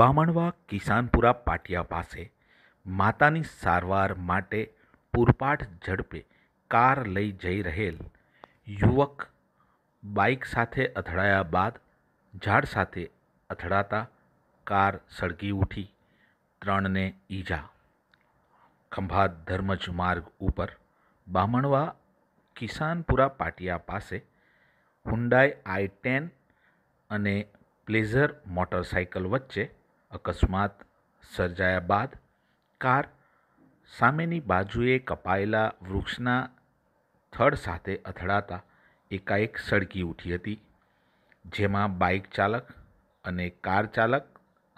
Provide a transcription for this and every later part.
બામણવા કિસાનપુરા પાટિયા પાસે માતાની સારવાર માટે પૂરપાઠ ઝડપે કાર લઈ જઈ રહેલ યુવક બાઇક સાથે અથડાયા બાદ ઝાડ સાથે અથડાતા કાર સળગી ઉઠી ત્રણને ઈજા ખંભાત ધર્મજ માર્ગ ઉપર બામણવા કિસાનપુરા પાટિયા પાસે હુન્ડાઈ આઈ ટેન અને પ્લેઝર મોટરસાઇકલ વચ્ચે અકસ્માત સર્જાયા બાદ કાર સામેની બાજુએ કપાયેલા વૃક્ષના થડ સાથે અથડાતા એકાએક સળકી ઉઠી હતી જેમાં બાઇક ચાલક અને કાર ચાલક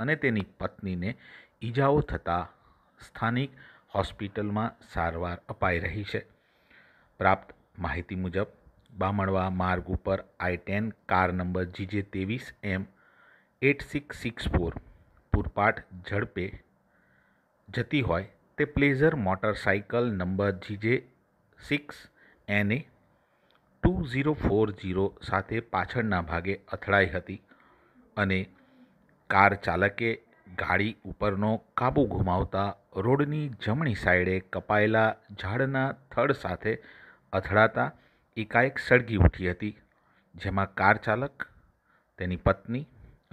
અને તેની પત્નીને ઈજાઓ થતાં સ્થાનિક હોસ્પિટલમાં સારવાર અપાઈ રહી છે પ્રાપ્ત માહિતી મુજબ બામણવા માર્ગ ઉપર i ten car number GJ ત્રેવીસ M eight six six four પૂરપાટ ઝડપે જતી હોય તે Pleasure motorcycle number GJ six N two zero four zero સાથે પાછળના ભાગે અથડાઈ હતી અને કાર ચાલકે ગાડી ઉપરનો કાબુ ગુમાવતા રોડની જમણી સાઈડે કપાયેલા ઝાડના થડ સાથે અથડાતા એકાએક સળગી ઉઠી હતી જેમાં કાર ચાલક તેની પત્ની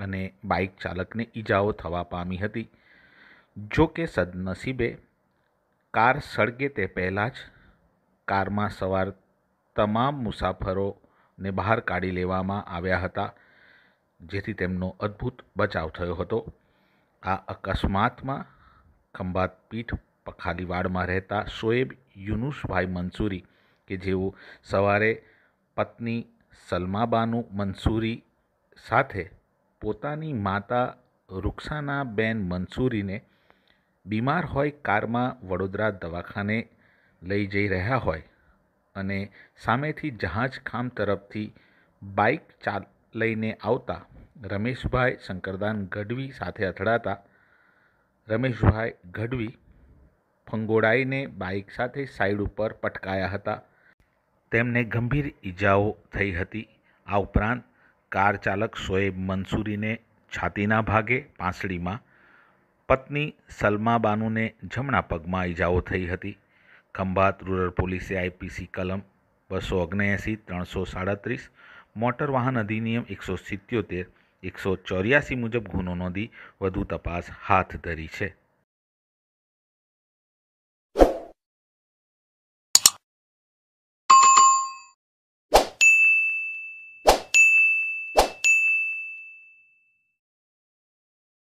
અને બાઇક ચાલકને ઈજાઓ થવા પામી હતી જો કે સદનસીબે કાર સળગે તે પહેલાં જ કારમાં સવાર તમામ મુસાફરોને બહાર કાઢી લેવામાં આવ્યા હતા જેથી તેમનો અદ્ભુત બચાવ થયો હતો આ અકસ્માતમાં ખંભાત પીઠ પખાલીવાડમાં રહેતા શોએબ યુનુસભાઈ મંસૂરી કે જેઓ સવારે પત્ની સલમાબાનુ મંસૂરી સાથે પોતાની માતા બેન મંસૂરીને બીમાર હોય કારમાં વડોદરા દવાખાને લઈ જઈ રહ્યા હોય અને સામેથી જહાજ ખામ તરફથી બાઇક ચાલ લઈને આવતા રમેશભાઈ શંકરદાન ગઢવી સાથે અથડાતા રમેશભાઈ ગઢવી ફંગોળાઈને બાઇક સાથે સાઈડ ઉપર પટકાયા હતા તેમને ગંભીર ઈજાઓ થઈ હતી આ ઉપરાંત કાર ચાલક શોએબ મંસૂરીને છાતીના ભાગે પાંસળીમાં પત્ની સલમા બાનુને જમણા પગમાં ઇજાઓ થઈ હતી ખંભાત રૂરલ પોલીસે આઈપીસી કલમ બસો ઓગણએંસી ત્રણસો સાડત્રીસ મોટર વાહન અધિનિયમ એકસો સિત્યોતેર એકસો ચોર્યાસી મુજબ ગુનો નોંધી વધુ તપાસ હાથ ધરી છે